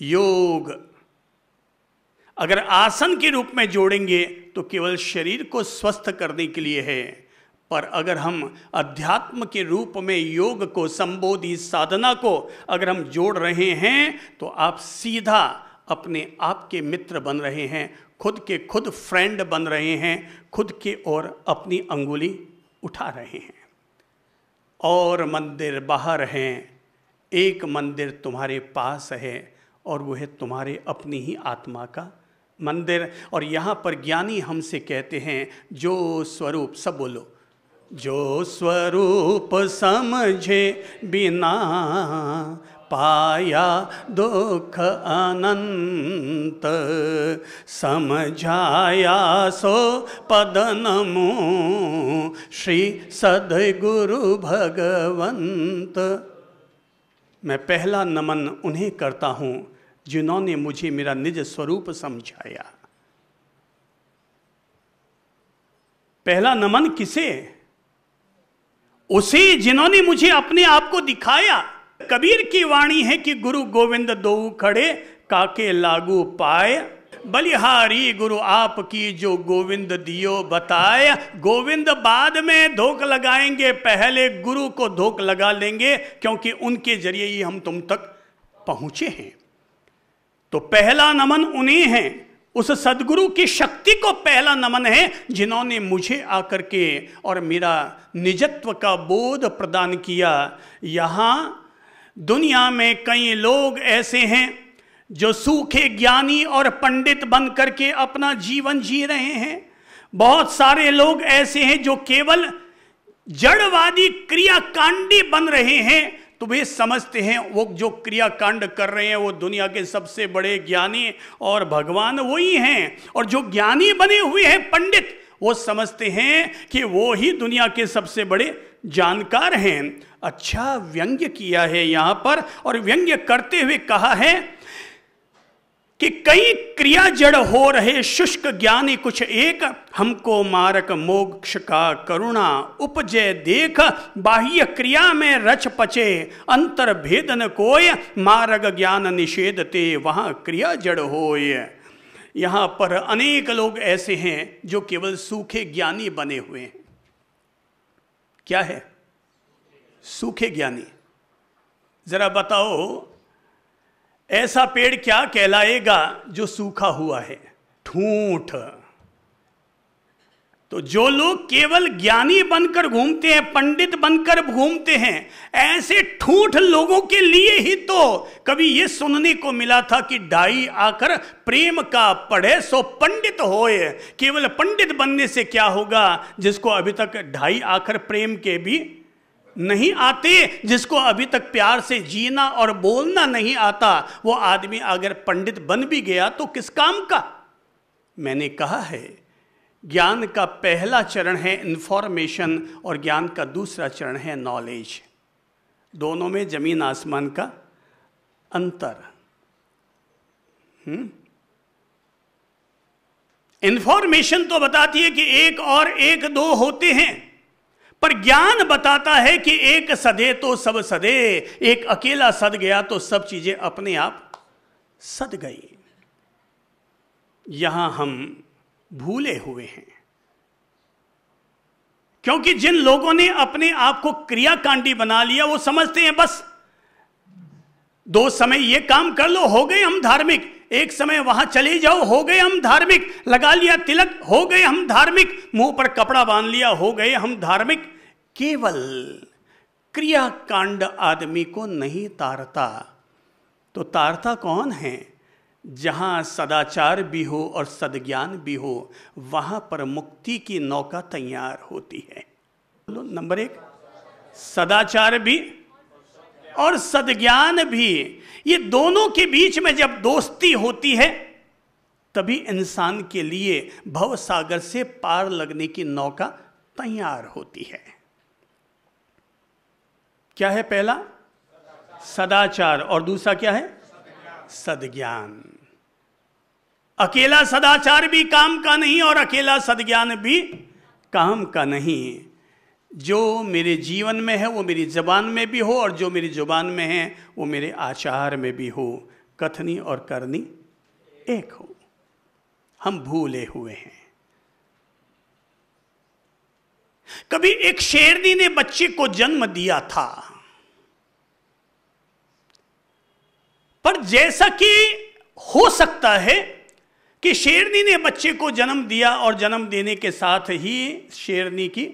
योग अगर आसन के रूप में जोड़ेंगे तो केवल शरीर को स्वस्थ करने के लिए है पर अगर हम अध्यात्म के रूप में योग को संबोधि साधना को अगर हम जोड़ रहे हैं तो आप सीधा अपने आप के मित्र बन रहे हैं खुद के खुद फ्रेंड बन रहे हैं खुद के और अपनी अंगुली उठा रहे हैं और मंदिर बाहर हैं एक मंदिर तुम्हारे पास है और वो है तुम्हारे अपनी ही आत्मा का मंदिर और यहाँ पर ज्ञानी हमसे कहते हैं जो स्वरूप सब बोलो जो स्वरूप समझे बिना पाया दुख अनंत समझाया सो पदनमो श्री सदगुरु भगवंत मैं पहला नमन उन्हें करता हूँ जिन्होंने मुझे मेरा निज स्वरूप समझाया पहला नमन किसे उसे जिन्होंने मुझे अपने आप को दिखाया कबीर की वाणी है कि गुरु गोविंद दो खड़े काके लागू पाए बलिहारी गुरु आपकी जो गोविंद दियो बताए गोविंद बाद में धोख लगाएंगे पहले गुरु को धोख लगा लेंगे क्योंकि उनके जरिए ही हम तुम तक पहुंचे हैं तो पहला नमन उन्हीं है उस सदगुरु की शक्ति को पहला नमन है जिन्होंने मुझे आकर के और मेरा निजत्व का बोध प्रदान किया यहां दुनिया में कई लोग ऐसे हैं जो सूखे ज्ञानी और पंडित बन करके अपना जीवन जी रहे हैं बहुत सारे लोग ऐसे हैं जो केवल जड़वादी क्रियाकांडी बन रहे हैं तो वे समझते हैं वो जो क्रियाकांड कर रहे हैं वो दुनिया के सबसे बड़े ज्ञानी और भगवान वही हैं और जो ज्ञानी बने हुए हैं पंडित वो समझते हैं कि वो ही दुनिया के सबसे बड़े जानकार हैं अच्छा व्यंग्य किया है यहाँ पर और व्यंग्य करते हुए कहा है कि कई क्रिया जड़ हो रहे शुष्क ज्ञानी कुछ एक हमको मारक मोक्ष का करुणा उपजय देख बाह्य क्रिया में रच पचे अंतर भेदन कोय मारक ज्ञान निषेध ते वहाँ क्रिया जड़ होय यहाँ पर अनेक लोग ऐसे हैं जो केवल सूखे ज्ञानी बने हुए हैं क्या है सूखे ज्ञानी जरा बताओ ऐसा पेड़ क्या कहलाएगा जो सूखा हुआ है ठूठ तो जो लोग केवल ज्ञानी बनकर घूमते हैं पंडित बनकर घूमते हैं ऐसे ठूठ लोगों के लिए ही तो कभी ये सुनने को मिला था कि डाई आकर प्रेम का पढ़े सो पंडित होए केवल पंडित बनने से क्या होगा जिसको अभी तक ढाई आकर प्रेम के भी नहीं आते जिसको अभी तक प्यार से जीना और बोलना नहीं आता वो आदमी अगर पंडित बन भी गया तो किस काम का मैंने कहा है ज्ञान का पहला चरण है इन्फॉर्मेशन और ज्ञान का दूसरा चरण है नॉलेज दोनों में जमीन आसमान का अंतर इन्फॉर्मेशन हम्म? तो बताती है कि एक और एक दो होते हैं पर ज्ञान बताता है कि एक सदे तो सब सदे एक अकेला सद गया तो सब चीजें अपने आप सद गई यहां हम भूले हुए हैं क्योंकि जिन लोगों ने अपने आप को क्रियाकांडी बना लिया वो समझते हैं बस दो समय ये काम कर लो हो गए हम धार्मिक एक समय वहां चले जाओ हो गए हम धार्मिक लगा लिया तिलक हो गए हम धार्मिक मुंह पर कपड़ा बांध लिया हो गए हम धार्मिक केवल क्रियाकांड आदमी को नहीं तारता तो तारता कौन है जहां सदाचार भी हो और सदज्ञान भी हो वहां पर मुक्ति की नौका तैयार होती है बोलो नंबर एक सदाचार भी और सदज्ञान भी ये दोनों के बीच में जब दोस्ती होती है तभी इंसान के लिए भव सागर से पार लगने की नौका तैयार होती है क्या है पहला सदाचार और दूसरा क्या है सदज्ञान अकेला सदाचार भी काम का नहीं और अकेला सदज्ञान भी काम का नहीं जो मेरे जीवन में है वो मेरी जबान में भी हो और जो मेरी जुबान में है वो मेरे आचार में भी हो कथनी और करनी एक हो हम भूले हुए हैं कभी एक शेरनी ने बच्चे को जन्म दिया था पर जैसा कि हो सकता है कि शेरनी ने बच्चे को जन्म दिया और जन्म देने के साथ ही शेरनी की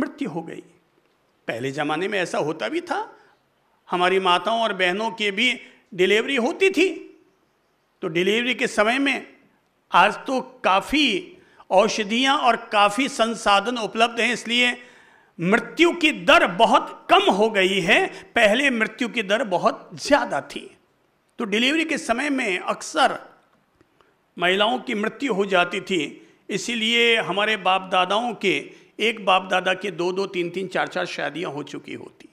मृत्यु हो गई पहले ज़माने में ऐसा होता भी था हमारी माताओं और बहनों की भी डिलीवरी होती थी तो डिलीवरी के समय में आज तो काफ़ी औषधियाँ और काफ़ी संसाधन उपलब्ध हैं इसलिए मृत्यु की दर बहुत कम हो गई है पहले मृत्यु की दर बहुत ज़्यादा थी तो डिलीवरी के समय में अक्सर महिलाओं की मृत्यु हो जाती थी इसीलिए हमारे बाप दादाओं के एक बाप दादा के दो दो तीन तीन चार चार शादियां हो चुकी होती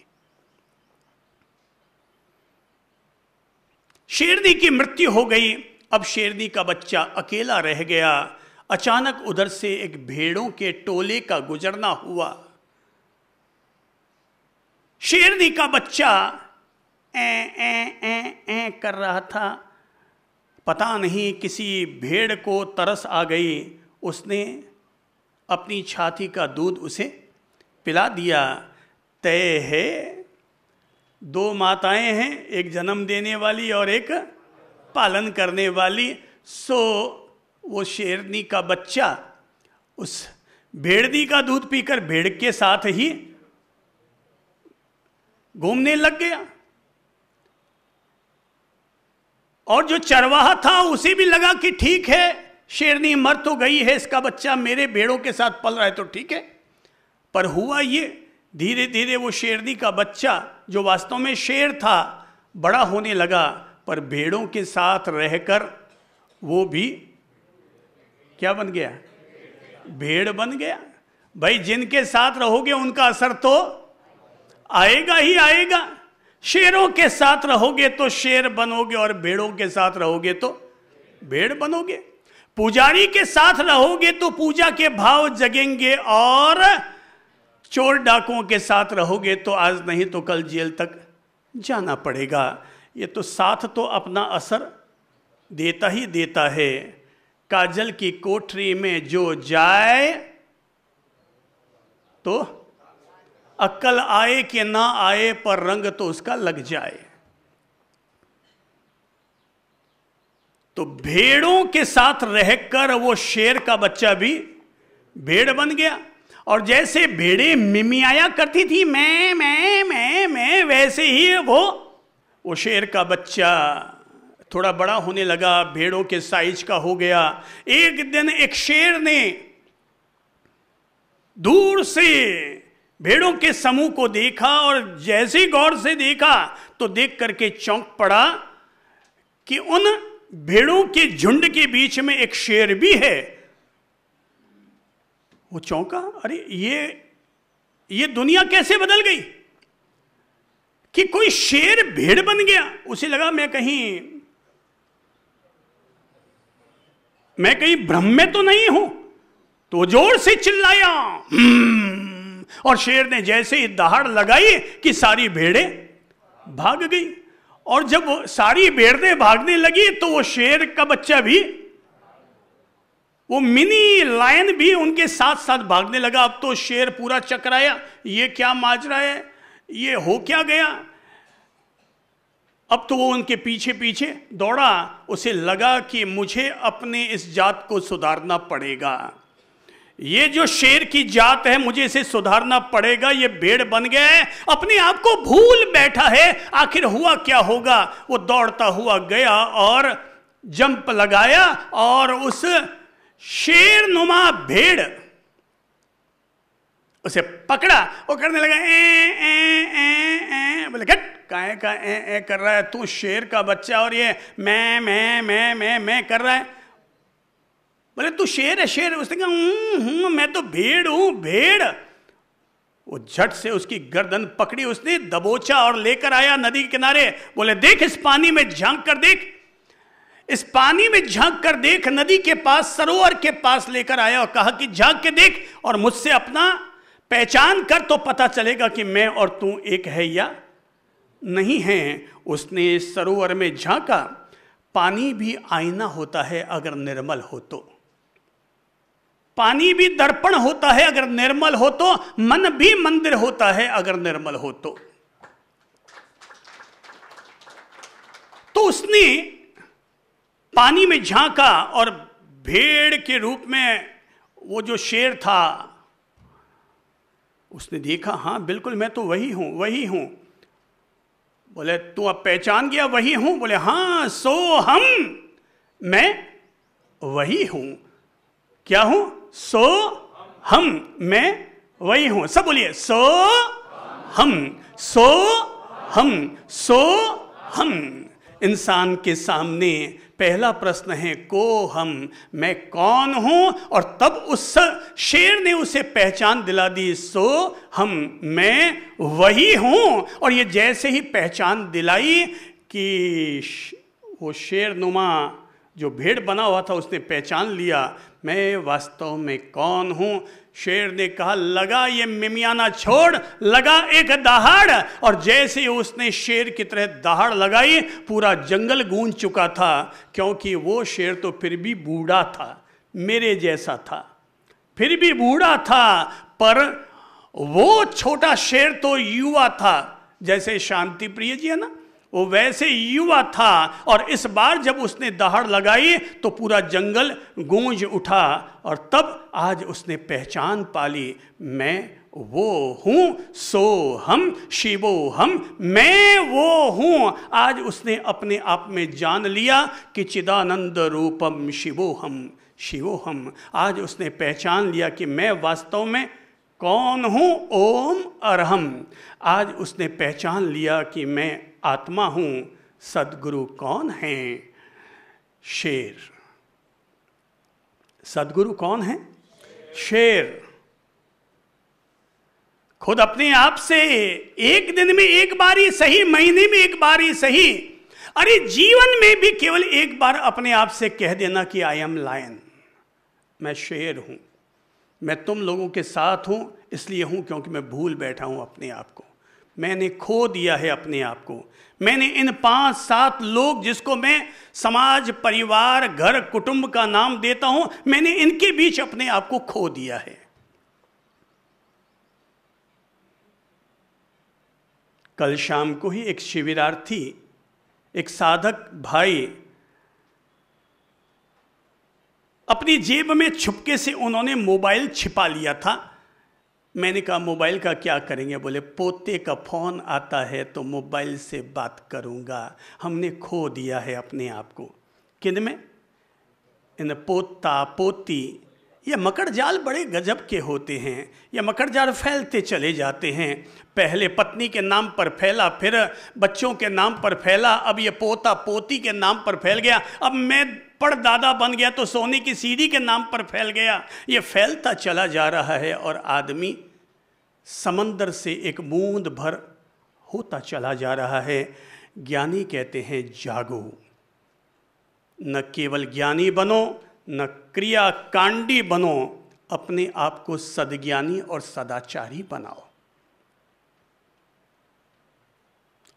शेरदी की मृत्यु हो गई अब शेरदी का बच्चा अकेला रह गया अचानक उधर से एक भेड़ों के टोले का गुजरना हुआ शेरदी का बच्चा ए ए ए ए कर रहा था पता नहीं किसी भेड़ को तरस आ गई उसने अपनी छाती का दूध उसे पिला दिया तय है दो माताएं हैं एक जन्म देने वाली और एक पालन करने वाली सो वो शेरनी का बच्चा उस भेड़नी का दूध पीकर भेड़ के साथ ही घूमने लग गया और जो चरवाहा था उसे भी लगा कि ठीक है शेरनी मर तो गई है इसका बच्चा मेरे भेड़ों के साथ पल रहा है तो ठीक है पर हुआ ये धीरे धीरे वो शेरनी का बच्चा जो वास्तव में शेर था बड़ा होने लगा पर भेड़ों के साथ रहकर वो भी क्या बन गया भेड़ बन गया भाई जिनके साथ रहोगे उनका असर तो आएगा ही आएगा शेरों के साथ रहोगे तो शेर बनोगे और भेड़ों के साथ रहोगे तो भेड़ बनोगे पुजारी के साथ रहोगे तो पूजा के भाव जगेंगे और चोर डाकुओं के साथ रहोगे तो आज नहीं तो कल जेल तक जाना पड़ेगा ये तो साथ तो अपना असर देता ही देता है काजल की कोठरी में जो जाए तो अक्ल आए कि ना आए पर रंग तो उसका लग जाए तो भेड़ों के साथ रहकर वो शेर का बच्चा भी भेड़ बन गया और जैसे भेड़े मिमियाया करती थी मैं मैं मैं मैं वैसे ही वो वो शेर का बच्चा थोड़ा बड़ा होने लगा भेड़ों के साइज का हो गया एक दिन एक शेर ने दूर से भेड़ों के समूह को देखा और जैसे गौर से देखा तो देख करके चौंक पड़ा कि उन भेड़ों के झुंड के बीच में एक शेर भी है वो चौंका अरे ये ये दुनिया कैसे बदल गई कि कोई शेर भेड़ बन गया उसे लगा मैं कहीं मैं कहीं भ्रम में तो नहीं हूं तो जोर से चिल्लाया हम्म, और शेर ने जैसे ही दहाड़ लगाई कि सारी भेड़े भाग गई और जब सारी बेड़ने भागने लगी तो वो शेर का बच्चा भी वो मिनी लायन भी उनके साथ साथ भागने लगा अब तो शेर पूरा चकराया ये क्या माजरा है ये हो क्या गया अब तो वो उनके पीछे पीछे दौड़ा उसे लगा कि मुझे अपने इस जात को सुधारना पड़ेगा ये जो शेर की जात है मुझे इसे सुधारना पड़ेगा ये भेड़ बन गया है अपने आप को भूल बैठा है आखिर हुआ क्या होगा वो दौड़ता हुआ गया और जंप लगाया और उस शेर नुमा भेड़ उसे पकड़ा वो करने लगा ए ए ए ए बोले घट काए का ए ए कर रहा है तू शेर का बच्चा और ये मैं मैं मैं मैं मैं कर रहा है बोले तू शेर है शेर उसने कहा हम्म, हम्म, मैं तो भेड़ हूं भेड़ वो झट से उसकी गर्दन पकड़ी उसने दबोचा और लेकर आया नदी के किनारे बोले देख इस पानी में झांक कर देख इस पानी में झांक कर देख नदी के पास सरोवर के पास लेकर आया और कहा कि झांक के देख और मुझसे अपना पहचान कर तो पता चलेगा कि मैं और तू एक है या नहीं है उसने सरोवर में झांका पानी भी आईना होता है अगर निर्मल हो तो पानी भी दर्पण होता है अगर निर्मल हो तो मन भी मंदिर होता है अगर निर्मल हो तो तो उसने पानी में झांका और भेड़ के रूप में वो जो शेर था उसने देखा हां बिल्कुल मैं तो वही हूं वही हूं बोले तू अब पहचान गया वही हूं बोले हां सो हम मैं वही हूं क्या हूं सो हम मैं वही हूं सब बोलिए सो हम सो हम सो हम इंसान के सामने पहला प्रश्न है को हम मैं कौन हूं और तब उस शेर ने उसे पहचान दिला दी सो हम मैं वही हूं और ये जैसे ही पहचान दिलाई कि वो शेर नुमा जो भेड़ बना हुआ था उसने पहचान लिया मैं वास्तव में कौन हूं शेर ने कहा लगा ये मिमियाना छोड़ लगा एक दहाड़ और जैसे ही उसने शेर की तरह दहाड़ लगाई पूरा जंगल गूंज चुका था क्योंकि वो शेर तो फिर भी बूढ़ा था मेरे जैसा था फिर भी बूढ़ा था पर वो छोटा शेर तो युवा था जैसे शांति प्रिय जी है ना वो वैसे युवा था और इस बार जब उसने दहाड़ लगाई तो पूरा जंगल गूंज उठा और तब आज उसने पहचान पाली मैं वो हूँ सो हम शिवो हम मैं वो हूँ आज उसने अपने आप में जान लिया कि चिदानंद रूपम शिवो हम शिवो हम आज उसने पहचान लिया कि मैं वास्तव में कौन हूँ ओम अरहम आज उसने पहचान लिया कि मैं आत्मा हूँ सदगुरु कौन है शेर सदगुरु कौन है शेर खुद अपने आप से एक दिन में एक बार ही सही महीने में एक बार ही सही अरे जीवन में भी केवल एक बार अपने आप से कह देना कि आई एम लायन मैं शेर हूं मैं तुम लोगों के साथ हूं इसलिए हूं क्योंकि मैं भूल बैठा हूं अपने आप को मैंने खो दिया है अपने आप को मैंने इन पांच सात लोग जिसको मैं समाज परिवार घर कुटुंब का नाम देता हूं मैंने इनके बीच अपने आप को खो दिया है कल शाम को ही एक शिविरार्थी एक साधक भाई अपनी जेब में छुपके से उन्होंने मोबाइल छिपा लिया था मैंने कहा मोबाइल का क्या करेंगे बोले पोते का फ़ोन आता है तो मोबाइल से बात करूँगा हमने खो दिया है अपने आप को किन में इन पोता पोती ये मकर जाल बड़े गजब के होते हैं ये मकर जाल फैलते चले जाते हैं पहले पत्नी के नाम पर फैला फिर बच्चों के नाम पर फैला अब ये पोता पोती के नाम पर फैल गया अब मैं दादा बन गया तो सोने की सीढ़ी के नाम पर फैल गया ये फैलता चला जा रहा है और आदमी समंदर से एक मूंद भर होता चला जा रहा है ज्ञानी कहते हैं जागो न केवल ज्ञानी बनो न क्रिया कांडी बनो अपने आप को सदज्ञानी और सदाचारी बनाओ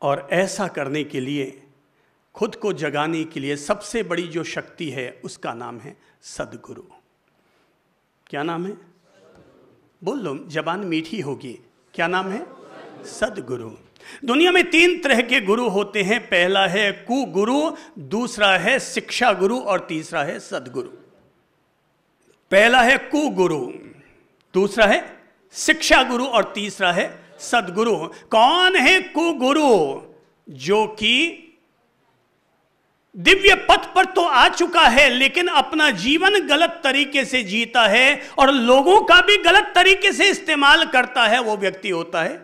और ऐसा करने के लिए खुद को जगाने के लिए सबसे बड़ी जो शक्ति है उसका नाम है सदगुरु क्या नाम है बोल लो जबान मीठी होगी क्या नाम है सदगुरु दुनिया में तीन तरह के गुरु होते हैं पहला है कुगुरु दूसरा है शिक्षा गुरु और तीसरा है सदगुरु पहला है कुगुरु दूसरा है शिक्षा गुरु और तीसरा है सदगुरु कौन है कुगुरु जो कि दिव्य पथ पर तो आ चुका है लेकिन अपना जीवन गलत तरीके से जीता है और लोगों का भी गलत तरीके से इस्तेमाल करता है वो व्यक्ति होता है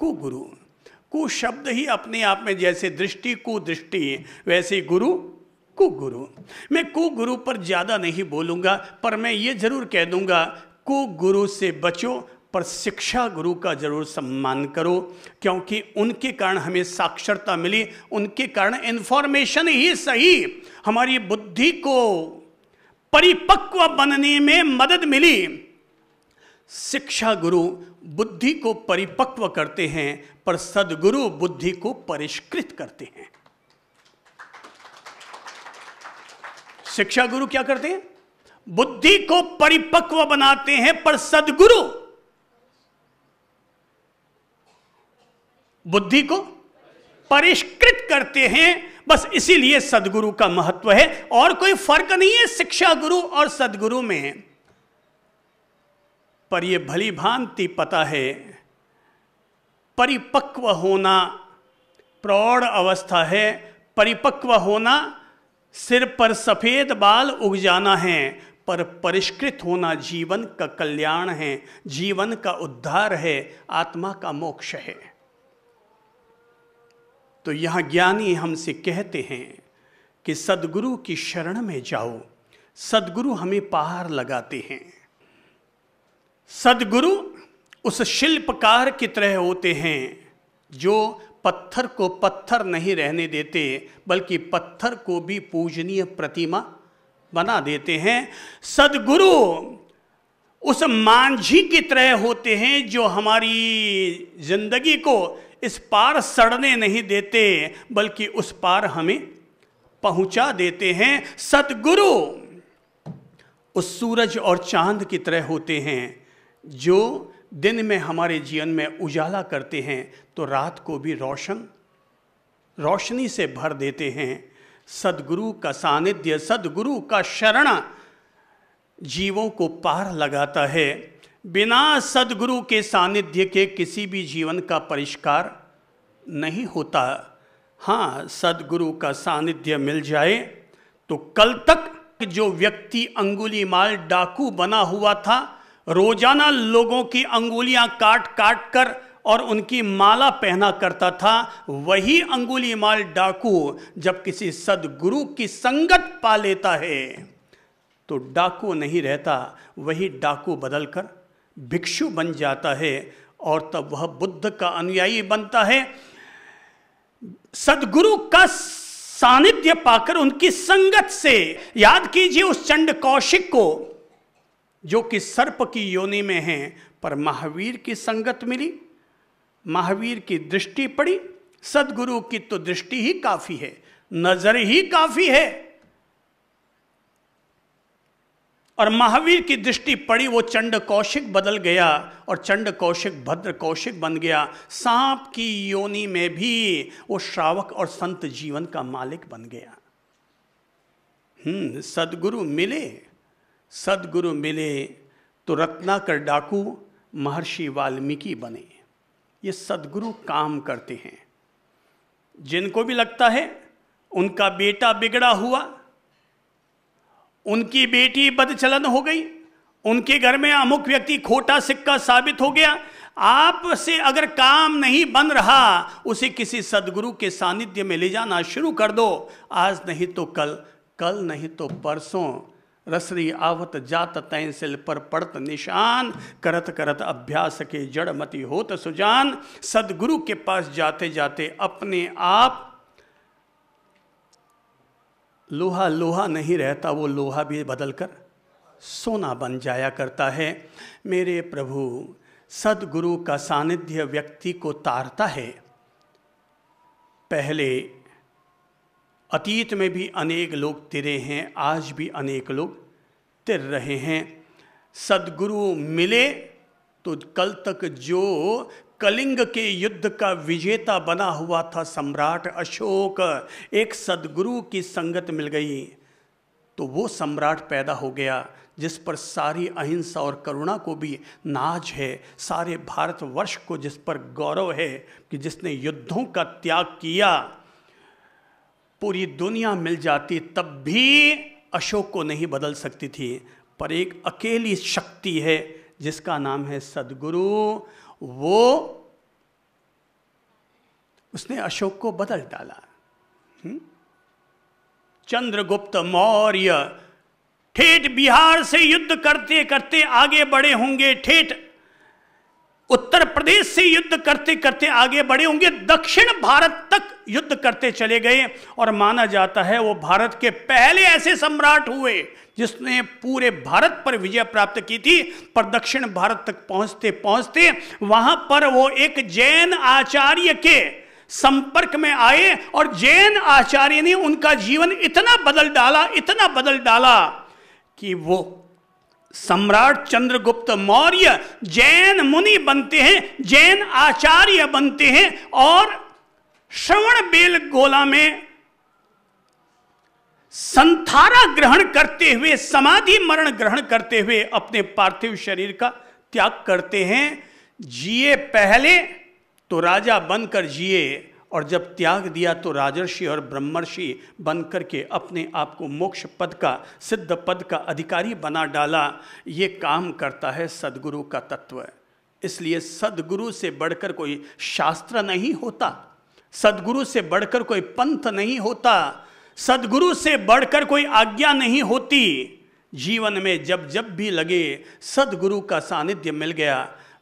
कुगुरु कु शब्द ही अपने आप में जैसे दृष्टि कुदृष्टि वैसे गुरु कुगुरु मैं कुगुरु पर ज़्यादा नहीं बोलूंगा पर मैं ये ज़रूर कह दूंगा कुगुरु से बचो पर शिक्षा गुरु का जरूर सम्मान करो क्योंकि उनके कारण हमें साक्षरता मिली उनके कारण इन्फॉर्मेशन ही सही हमारी बुद्धि को परिपक्व बनने में मदद मिली शिक्षा गुरु बुद्धि को परिपक्व करते हैं पर सदगुरु बुद्धि को परिष्कृत करते हैं शिक्षा गुरु क्या करते हैं बुद्धि को परिपक्व बनाते हैं पर सदगुरु बुद्धि को परिष्कृत करते हैं बस इसीलिए सदगुरु का महत्व है और कोई फर्क नहीं है शिक्षा गुरु और सदगुरु में पर यह भली भांति पता है परिपक्व होना प्रौढ़ अवस्था है परिपक्व होना सिर पर सफेद बाल उग जाना है पर परिष्कृत होना जीवन का कल्याण है जीवन का उद्धार है आत्मा का मोक्ष है तो यहाँ ज्ञानी हमसे कहते हैं कि सदगुरु की शरण में जाओ सदगुरु हमें पार लगाते हैं सदगुरु उस शिल्पकार की तरह होते हैं जो पत्थर को पत्थर नहीं रहने देते बल्कि पत्थर को भी पूजनीय प्रतिमा बना देते हैं सदगुरु उस मांझी की तरह होते हैं जो हमारी जिंदगी को इस पार सड़ने नहीं देते बल्कि उस पार हमें पहुंचा देते हैं सतगुरु उस सूरज और चांद की तरह होते हैं जो दिन में हमारे जीवन में उजाला करते हैं तो रात को भी रोशन रोशनी से भर देते हैं सदगुरु का सानिध्य सदगुरु का शरण जीवों को पार लगाता है बिना सदगुरु के सानिध्य के किसी भी जीवन का परिष्कार नहीं होता हाँ सदगुरु का सानिध्य मिल जाए तो कल तक जो व्यक्ति अंगुली माल डाकू बना हुआ था रोजाना लोगों की अंगुलियां काट काट कर और उनकी माला पहना करता था वही अंगुली माल डाकू जब किसी सदगुरु की संगत पा लेता है तो डाकू नहीं रहता वही डाकू बदलकर भिक्षु बन जाता है और तब वह बुद्ध का अनुयायी बनता है सदगुरु का सानिध्य पाकर उनकी संगत से याद कीजिए उस चंड कौशिक को जो कि सर्प की योनि में है पर महावीर की संगत मिली महावीर की दृष्टि पड़ी सदगुरु की तो दृष्टि ही काफ़ी है नज़र ही काफ़ी है और महावीर की दृष्टि पड़ी वो चंड कौशिक बदल गया और चंड कौशिक भद्र कौशिक बन गया सांप की योनि में भी वो श्रावक और संत जीवन का मालिक बन गया हम्म सदगुरु मिले सदगुरु मिले तो रत्नाकर डाकू महर्षि वाल्मीकि बने ये सदगुरु काम करते हैं जिनको भी लगता है उनका बेटा बिगड़ा हुआ उनकी बेटी बदचलन हो गई उनके घर में अमुक व्यक्ति खोटा सिक्का साबित हो गया आपसे अगर काम नहीं बन रहा उसे किसी सदगुरु के सानिध्य में ले जाना शुरू कर दो आज नहीं तो कल कल नहीं तो परसों रसरी आवत जात तैंसिल पर पड़त निशान करत करत अभ्यास के जड़मती होत सुजान सदगुरु के पास जाते जाते अपने आप लोहा लोहा नहीं रहता वो लोहा भी बदल कर सोना बन जाया करता है मेरे प्रभु सदगुरु का सानिध्य व्यक्ति को तारता है पहले अतीत में भी अनेक लोग तिरे हैं आज भी अनेक लोग तिर रहे हैं सदगुरु मिले तो कल तक जो कलिंग के युद्ध का विजेता बना हुआ था सम्राट अशोक एक सदगुरु की संगत मिल गई तो वो सम्राट पैदा हो गया जिस पर सारी अहिंसा और करुणा को भी नाज है सारे भारतवर्ष को जिस पर गौरव है कि जिसने युद्धों का त्याग किया पूरी दुनिया मिल जाती तब भी अशोक को नहीं बदल सकती थी पर एक अकेली शक्ति है जिसका नाम है सदगुरु वो उसने अशोक को बदल डाला हम्म? चंद्रगुप्त मौर्य ठेठ बिहार से युद्ध करते करते आगे बढ़े होंगे ठेठ उत्तर प्रदेश से युद्ध करते करते आगे बढ़े होंगे दक्षिण भारत तक युद्ध करते चले गए और माना जाता है वो भारत के पहले ऐसे सम्राट हुए जिसने पूरे भारत पर विजय प्राप्त की थी पर दक्षिण भारत तक पहुंचते पहुंचते वहां पर वो एक जैन आचार्य के संपर्क में आए और जैन आचार्य ने उनका जीवन इतना बदल डाला इतना बदल डाला कि वो सम्राट चंद्रगुप्त मौर्य जैन मुनि बनते हैं जैन आचार्य बनते हैं और श्रवण बेल गोला में संथारा ग्रहण करते हुए समाधि मरण ग्रहण करते हुए अपने पार्थिव शरीर का त्याग करते हैं जिए पहले तो राजा बनकर जिए और जब त्याग दिया तो राजर्षि और ब्रह्मर्षि बनकर के अपने आप को मोक्ष पद का सिद्ध पद का अधिकारी बना डाला ये काम करता है सदगुरु का तत्व इसलिए सदगुरु से बढ़कर कोई शास्त्र नहीं होता सदगुरु से बढ़कर कोई पंथ नहीं होता सदगुरु से बढ़कर कोई आज्ञा नहीं होती जीवन में जब जब भी लगे सदगुरु का सानिध्य मिल गया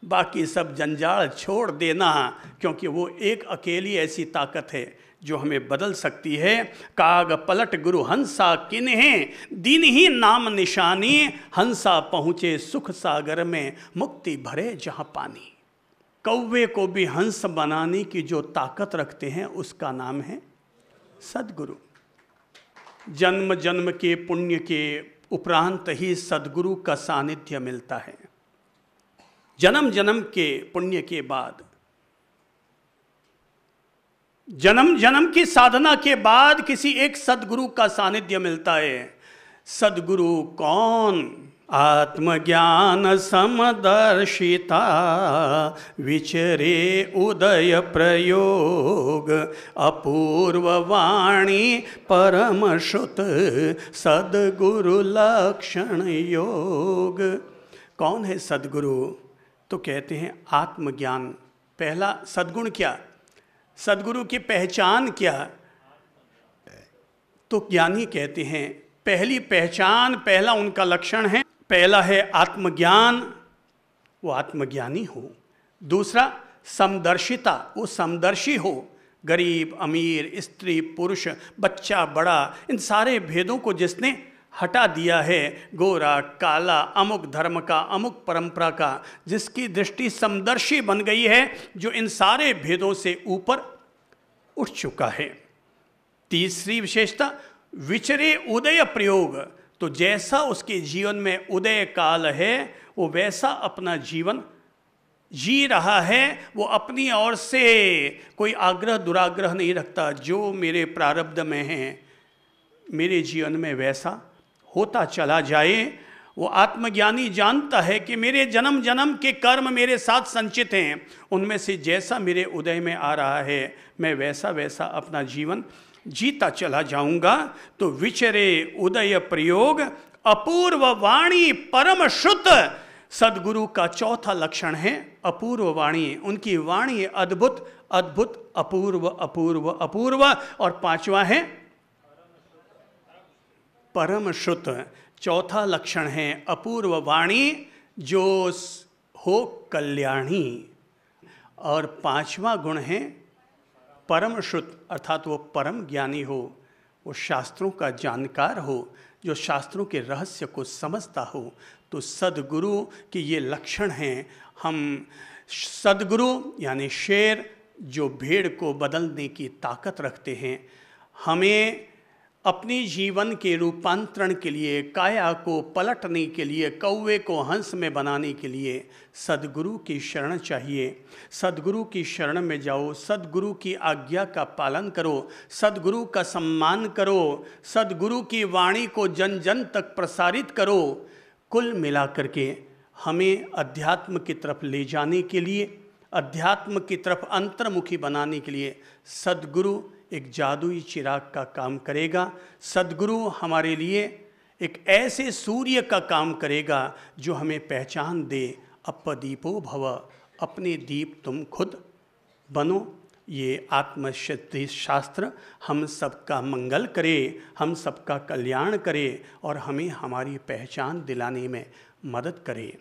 बाकी सब जंजाल छोड़ देना क्योंकि वो एक अकेली ऐसी ताकत है जो हमें बदल सकती है काग पलट गुरु हंसा किन दिन ही नाम निशानी हंसा पहुँचे सुख सागर में मुक्ति भरे जहाँ पानी कौवे को भी हंस बनाने की जो ताकत रखते हैं उसका नाम है सदगुरु जन्म जन्म के पुण्य के उपरांत ही सदगुरु का सानिध्य मिलता है जन्म जन्म के पुण्य के बाद जन्म जन्म की साधना के बाद किसी एक सदगुरु का सानिध्य मिलता है सदगुरु कौन आत्मज्ञान समदर्शिता विचरे उदय परम अपूर्ववाणी सदगुरु लक्षण योग कौन है सदगुरु तो कहते हैं आत्मज्ञान पहला सदगुण क्या सदगुरु की पहचान क्या तो ज्ञानी कहते हैं पहली पहचान पहला उनका लक्षण है पहला है आत्मज्ञान वो आत्मज्ञानी हो दूसरा समदर्शिता वो समदर्शी हो गरीब अमीर स्त्री पुरुष बच्चा बड़ा इन सारे भेदों को जिसने हटा दिया है गोरा काला अमुक धर्म का अमुक परंपरा का जिसकी दृष्टि समदर्शी बन गई है जो इन सारे भेदों से ऊपर उठ चुका है तीसरी विशेषता विचरे उदय प्रयोग तो जैसा उसके जीवन में उदय काल है वो वैसा अपना जीवन जी रहा है वो अपनी ओर से कोई आग्रह दुराग्रह नहीं रखता जो मेरे प्रारब्ध में है मेरे जीवन में वैसा होता चला जाए वो आत्मज्ञानी जानता है कि मेरे जन्म जन्म के कर्म मेरे साथ संचित हैं उनमें से जैसा मेरे उदय में आ रहा है मैं वैसा वैसा अपना जीवन जीता चला जाऊंगा तो विचरे उदय प्रयोग अपूर्व वाणी परम शुद्ध सदगुरु का चौथा लक्षण है अपूर्व वाणी उनकी वाणी अद्भुत अद्भुत अपूर्व अपूर्व अपूर्व और पांचवा है परम शुद्ध चौथा लक्षण है अपूर्व वाणी जो हो कल्याणी और पांचवा गुण है परम श्रुत अर्थात वो परम ज्ञानी हो वो शास्त्रों का जानकार हो जो शास्त्रों के रहस्य को समझता हो तो सदगुरु के ये लक्षण हैं हम सदगुरु यानी शेर जो भेड़ को बदलने की ताकत रखते हैं हमें अपने जीवन के रूपांतरण के लिए काया को पलटने के लिए कौवे को हंस में बनाने के लिए सदगुरु की शरण चाहिए सदगुरु की शरण में जाओ सदगुरु की आज्ञा का पालन करो सदगुरु का सम्मान करो सदगुरु की वाणी को जन जन तक प्रसारित करो कुल मिलाकर के हमें अध्यात्म की तरफ ले जाने के लिए अध्यात्म की तरफ अंतर्मुखी बनाने के लिए सदगुरु एक जादुई चिराग का काम करेगा सदगुरु हमारे लिए एक ऐसे सूर्य का काम करेगा जो हमें पहचान दे अपदीपो भव अपने दीप तुम खुद बनो ये आत्मशक्ति शास्त्र हम सबका मंगल करे हम सबका कल्याण करे और हमें हमारी पहचान दिलाने में मदद करे